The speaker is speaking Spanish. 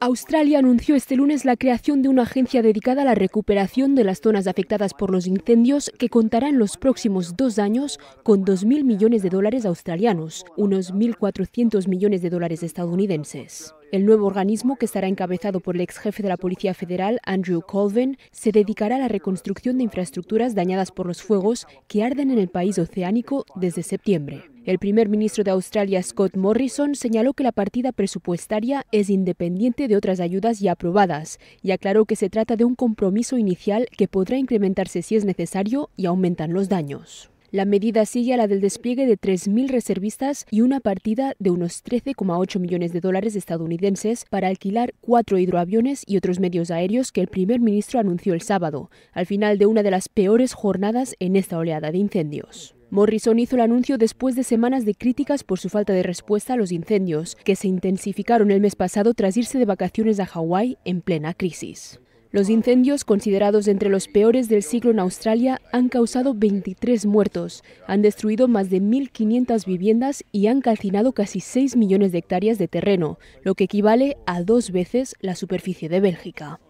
Australia anunció este lunes la creación de una agencia dedicada a la recuperación de las zonas afectadas por los incendios que contará en los próximos dos años con 2.000 millones de dólares australianos, unos 1.400 millones de dólares estadounidenses. El nuevo organismo, que estará encabezado por el ex jefe de la Policía Federal, Andrew Colvin, se dedicará a la reconstrucción de infraestructuras dañadas por los fuegos que arden en el país oceánico desde septiembre. El primer ministro de Australia, Scott Morrison, señaló que la partida presupuestaria es independiente de otras ayudas ya aprobadas y aclaró que se trata de un compromiso inicial que podrá incrementarse si es necesario y aumentan los daños. La medida sigue a la del despliegue de 3.000 reservistas y una partida de unos 13,8 millones de dólares estadounidenses para alquilar cuatro hidroaviones y otros medios aéreos que el primer ministro anunció el sábado, al final de una de las peores jornadas en esta oleada de incendios. Morrison hizo el anuncio después de semanas de críticas por su falta de respuesta a los incendios, que se intensificaron el mes pasado tras irse de vacaciones a Hawái en plena crisis. Los incendios, considerados entre los peores del siglo en Australia, han causado 23 muertos, han destruido más de 1.500 viviendas y han calcinado casi 6 millones de hectáreas de terreno, lo que equivale a dos veces la superficie de Bélgica.